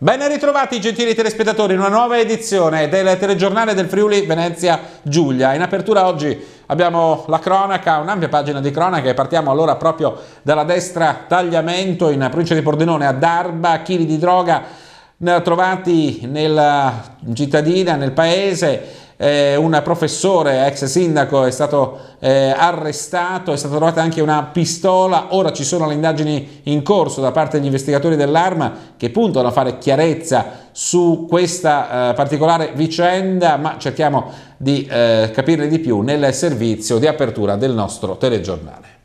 Ben ritrovati gentili telespettatori in una nuova edizione del telegiornale del Friuli Venezia Giulia. In apertura oggi abbiamo la cronaca, un'ampia pagina di cronaca e partiamo allora proprio dalla destra tagliamento in provincia di Pordenone a Darba, chili di droga eh, trovati nella cittadina, nel paese eh, un professore ex sindaco è stato eh, arrestato, è stata trovata anche una pistola, ora ci sono le indagini in corso da parte degli investigatori dell'arma che puntano a fare chiarezza su questa eh, particolare vicenda, ma cerchiamo di eh, capirne di più nel servizio di apertura del nostro telegiornale.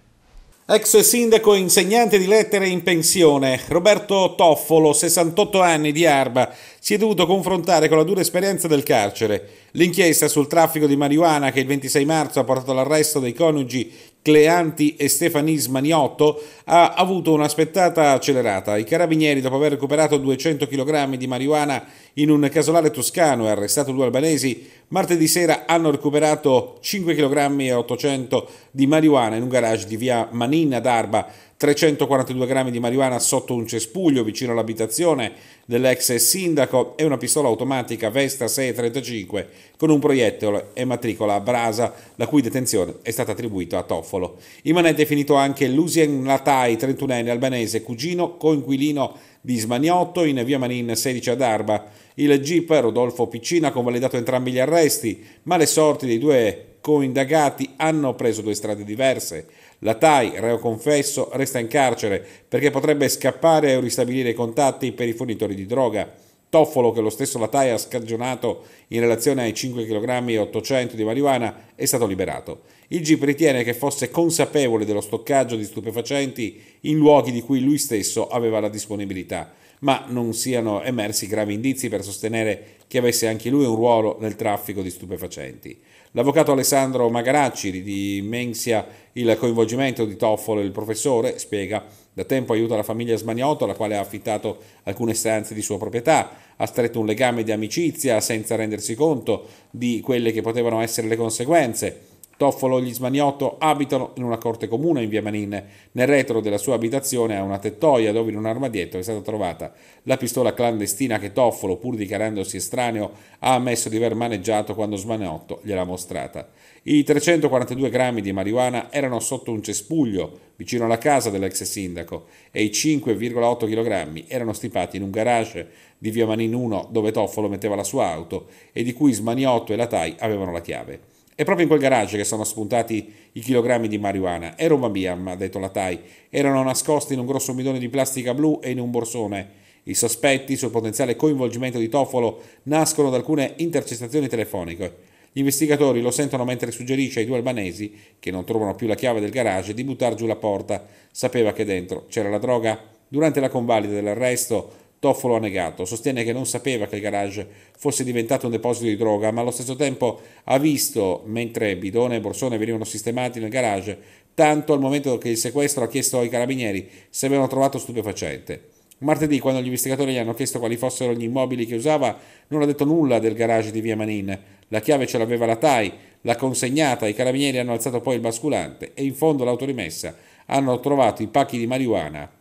Ex sindaco e insegnante di lettere in pensione, Roberto Toffolo, 68 anni di Arba, si è dovuto confrontare con la dura esperienza del carcere. L'inchiesta sul traffico di marijuana che il 26 marzo ha portato all'arresto dei coniugi Cleanti e Stefanis Maniotto ha avuto un'aspettata accelerata. I carabinieri, dopo aver recuperato 200 kg di marijuana in un casolare toscano e arrestato due albanesi, Martedì sera hanno recuperato 5 kg e 800 di marijuana in un garage di via Manina d'Arba, 342 grammi di marijuana sotto un cespuglio vicino all'abitazione dell'ex sindaco e una pistola automatica Vesta 635 con un proiettile e matricola a brasa, la cui detenzione è stata attribuita a Toffolo. In manette è finito anche Lucien Latai, 31enne albanese, cugino coinquilino di Smaniotto in via Manin 16 ad Arba. Il GIP Rodolfo Piccina ha convalidato entrambi gli arresti, ma le sorti dei due coindagati hanno preso due strade diverse. La TAI, reo confesso, resta in carcere perché potrebbe scappare o ristabilire i contatti per i fornitori di droga. Toffolo, che lo stesso Latai ha scagionato in relazione ai 5 kg 800 di marijuana, è stato liberato. Il GIP ritiene che fosse consapevole dello stoccaggio di stupefacenti in luoghi di cui lui stesso aveva la disponibilità, ma non siano emersi gravi indizi per sostenere che avesse anche lui un ruolo nel traffico di stupefacenti. L'avvocato Alessandro Magaracci di Mensia il coinvolgimento di Toffolo e il professore spiega da tempo aiuta la famiglia Smaniotto, alla quale ha affittato alcune stanze di sua proprietà. Ha stretto un legame di amicizia senza rendersi conto di quelle che potevano essere le conseguenze. Toffolo e gli Smaniotto abitano in una corte comune in via Manin. Nel retro della sua abitazione a una tettoia dove in un armadietto è stata trovata la pistola clandestina che Toffolo, pur dichiarandosi estraneo, ha ammesso di aver maneggiato quando Smaniotto gliel'ha mostrata. I 342 grammi di marijuana erano sotto un cespuglio vicino alla casa dell'ex sindaco e i 5,8 kg erano stipati in un garage di via Manin 1 dove Toffolo metteva la sua auto e di cui Smaniotto e la Latai avevano la chiave. È proprio in quel garage che sono spuntati i chilogrammi di marijuana. Era una Biam, ha detto la TAI. Erano nascosti in un grosso midone di plastica blu e in un borsone. I sospetti sul potenziale coinvolgimento di Tofolo nascono da alcune intercettazioni telefoniche. Gli investigatori lo sentono mentre suggerisce ai due albanesi, che non trovano più la chiave del garage, di buttare giù la porta. Sapeva che dentro c'era la droga. Durante la convalida dell'arresto, Toffolo ha negato, sostiene che non sapeva che il garage fosse diventato un deposito di droga, ma allo stesso tempo ha visto, mentre bidone e borsone venivano sistemati nel garage, tanto al momento che il sequestro ha chiesto ai carabinieri se avevano trovato stupefacente. Martedì, quando gli investigatori gli hanno chiesto quali fossero gli immobili che usava, non ha detto nulla del garage di via Manin. La chiave ce l'aveva la TAI, l'ha consegnata, i carabinieri hanno alzato poi il basculante e in fondo l'autorimessa hanno trovato i pacchi di marijuana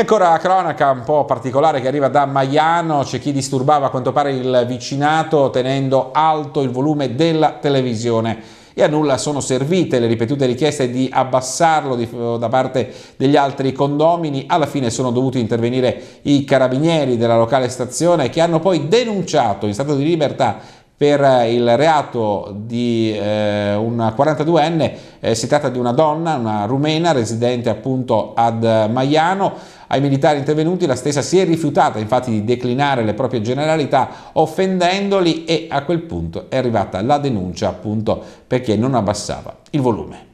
Ecco la cronaca un po' particolare che arriva da Maiano, c'è chi disturbava a quanto pare il vicinato tenendo alto il volume della televisione e a nulla sono servite le ripetute richieste di abbassarlo di, da parte degli altri condomini. Alla fine sono dovuti intervenire i carabinieri della locale stazione che hanno poi denunciato in stato di libertà per eh, il reato di eh, un 42enne, eh, si tratta di una donna, una rumena residente appunto ad Maiano, ai militari intervenuti la stessa si è rifiutata infatti di declinare le proprie generalità offendendoli e a quel punto è arrivata la denuncia appunto perché non abbassava il volume.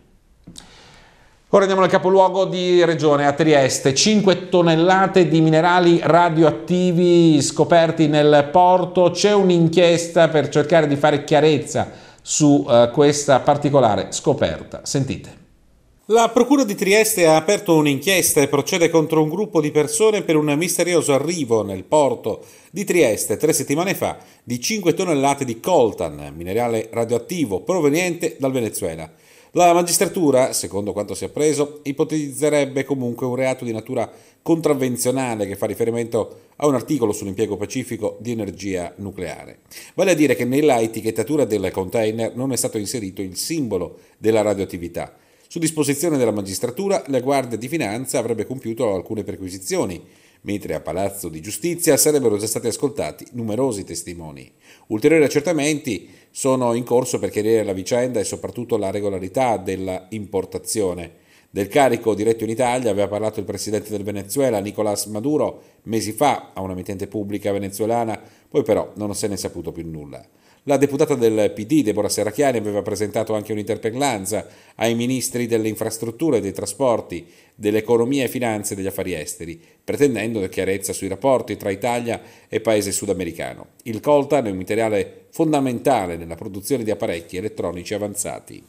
Ora andiamo al capoluogo di regione, a Trieste. 5 tonnellate di minerali radioattivi scoperti nel porto. C'è un'inchiesta per cercare di fare chiarezza su uh, questa particolare scoperta. Sentite. La Procura di Trieste ha aperto un'inchiesta e procede contro un gruppo di persone per un misterioso arrivo nel porto di Trieste tre settimane fa di 5 tonnellate di coltan, minerale radioattivo proveniente dal Venezuela. La magistratura, secondo quanto si è appreso, ipotizzerebbe comunque un reato di natura contravvenzionale che fa riferimento a un articolo sull'impiego pacifico di energia nucleare. Vale a dire che nella etichettatura del container non è stato inserito il simbolo della radioattività su disposizione della magistratura, la Guardia di Finanza avrebbe compiuto alcune perquisizioni, mentre a Palazzo di Giustizia sarebbero già stati ascoltati numerosi testimoni. Ulteriori accertamenti sono in corso per chiarire la vicenda e soprattutto la regolarità dell'importazione. Del carico diretto in Italia aveva parlato il presidente del Venezuela, Nicolás Maduro, mesi fa a una mittente pubblica venezuelana, poi però non se ne è saputo più nulla. La deputata del PD, Deborah Serracchiani, aveva presentato anche un'interpellanza ai ministri delle infrastrutture, dei trasporti, dell'economia e finanze e degli affari esteri, pretendendo chiarezza sui rapporti tra Italia e paese sudamericano. Il coltan è un materiale fondamentale nella produzione di apparecchi elettronici avanzati.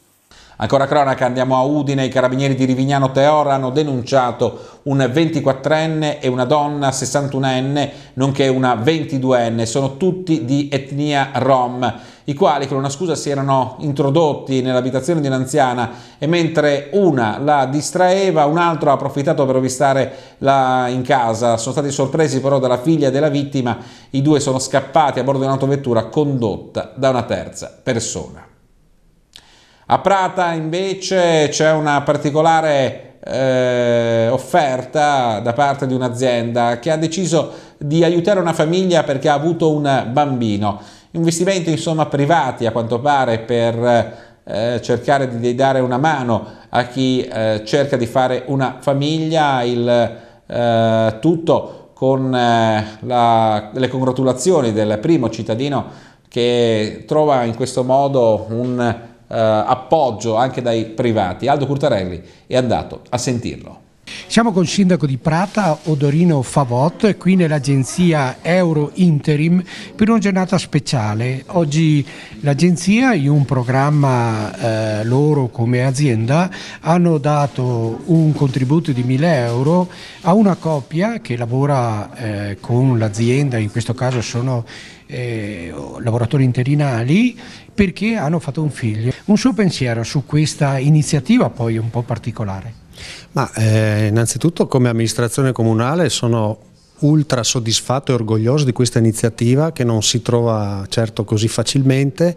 Ancora cronaca, andiamo a Udine, i carabinieri di Rivignano Teora hanno denunciato un 24enne e una donna 61enne, nonché una 22enne, sono tutti di etnia rom i quali con una scusa si erano introdotti nell'abitazione di un'anziana e mentre una la distraeva, un altro ha approfittato per avvistare la in casa. Sono stati sorpresi però dalla figlia della vittima, i due sono scappati a bordo di un'autovettura condotta da una terza persona. A Prata invece c'è una particolare eh, offerta da parte di un'azienda che ha deciso di aiutare una famiglia perché ha avuto un bambino. Investimenti insomma privati a quanto pare per eh, cercare di dare una mano a chi eh, cerca di fare una famiglia, il eh, tutto con eh, la, le congratulazioni del primo cittadino che trova in questo modo un eh, appoggio anche dai privati. Aldo Curtarelli è andato a sentirlo. Siamo con il sindaco di Prata, Odorino Favot, qui nell'agenzia Euro Interim per una giornata speciale. Oggi l'agenzia, in un programma eh, loro come azienda, hanno dato un contributo di 1000 euro a una coppia che lavora eh, con l'azienda, in questo caso sono eh, lavoratori interinali perché hanno fatto un figlio. Un suo pensiero su questa iniziativa poi un po' particolare? Ma eh, innanzitutto come amministrazione comunale sono ultra soddisfatto e orgoglioso di questa iniziativa che non si trova certo così facilmente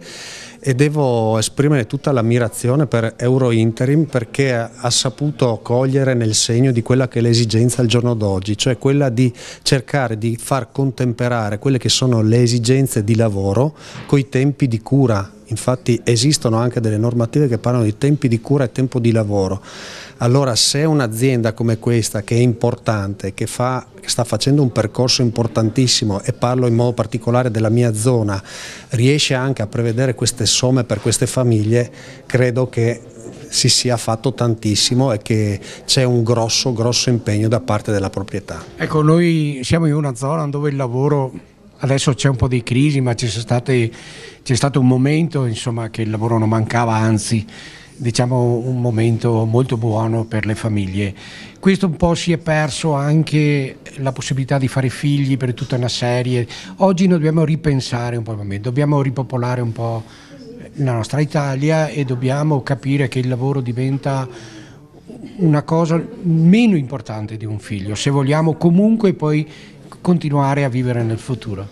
e devo esprimere tutta l'ammirazione per Euro Interim perché ha saputo cogliere nel segno di quella che è l'esigenza al giorno d'oggi, cioè quella di cercare di far contemperare quelle che sono le esigenze di lavoro con i tempi di cura infatti esistono anche delle normative che parlano di tempi di cura e tempo di lavoro. Allora se un'azienda come questa che è importante, che, fa, che, sta facendo un percorso importantissimo e parlo in modo particolare della mia zona, riesce anche a prevedere queste somme per queste famiglie credo che si sia fatto tantissimo e che c'è un grosso, grosso impegno da parte della proprietà. Ecco, noi siamo in una zona dove il lavoro, adesso c'è un po' di crisi, ma c'è stato un momento insomma, che il lavoro non mancava, anzi diciamo un momento molto buono per le famiglie. Questo un po' si è perso anche la possibilità di fare figli per tutta una serie. Oggi noi dobbiamo ripensare un po' il momento, dobbiamo ripopolare un po' la nostra Italia e dobbiamo capire che il lavoro diventa una cosa meno importante di un figlio, se vogliamo comunque poi continuare a vivere nel futuro.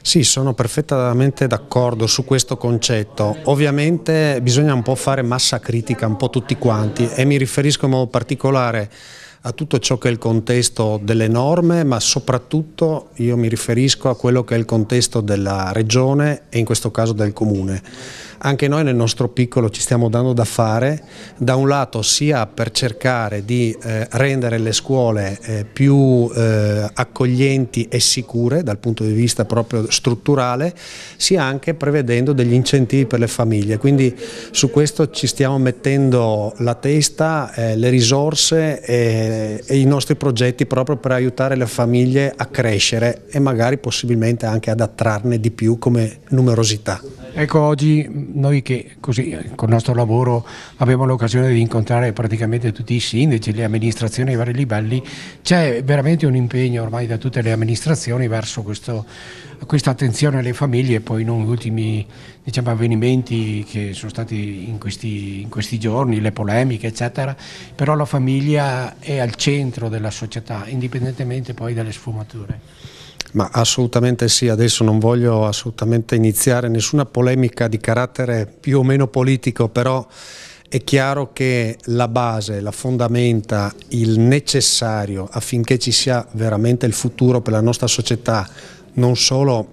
Sì, sono perfettamente d'accordo su questo concetto. Ovviamente bisogna un po' fare massa critica, un po' tutti quanti, e mi riferisco in modo particolare a tutto ciò che è il contesto delle norme, ma soprattutto io mi riferisco a quello che è il contesto della regione e in questo caso del comune anche noi nel nostro piccolo ci stiamo dando da fare, da un lato sia per cercare di eh, rendere le scuole eh, più eh, accoglienti e sicure dal punto di vista proprio strutturale, sia anche prevedendo degli incentivi per le famiglie, quindi su questo ci stiamo mettendo la testa, eh, le risorse e, eh, e i nostri progetti proprio per aiutare le famiglie a crescere e magari possibilmente anche ad attrarne di più come numerosità. Ecco, oggi noi che così col nostro lavoro abbiamo l'occasione di incontrare praticamente tutti i sindaci, le amministrazioni ai vari livelli, c'è veramente un impegno ormai da tutte le amministrazioni verso questo, questa attenzione alle famiglie e poi non gli ultimi diciamo, avvenimenti che sono stati in questi, in questi giorni, le polemiche eccetera, però la famiglia è al centro della società indipendentemente poi dalle sfumature. Ma assolutamente sì, adesso non voglio assolutamente iniziare nessuna polemica di carattere più o meno politico, però è chiaro che la base, la fondamenta, il necessario affinché ci sia veramente il futuro per la nostra società, non solo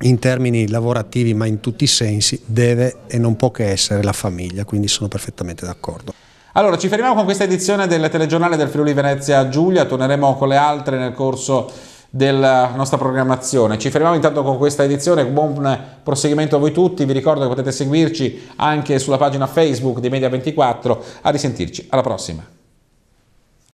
in termini lavorativi ma in tutti i sensi, deve e non può che essere la famiglia, quindi sono perfettamente d'accordo. Allora, ci fermiamo con questa edizione del telegiornale del Friuli Venezia Giulia, torneremo con le altre nel corso della nostra programmazione. Ci fermiamo intanto con questa edizione, buon eh, proseguimento a voi tutti, vi ricordo che potete seguirci anche sulla pagina Facebook di Media24, a risentirci, alla prossima.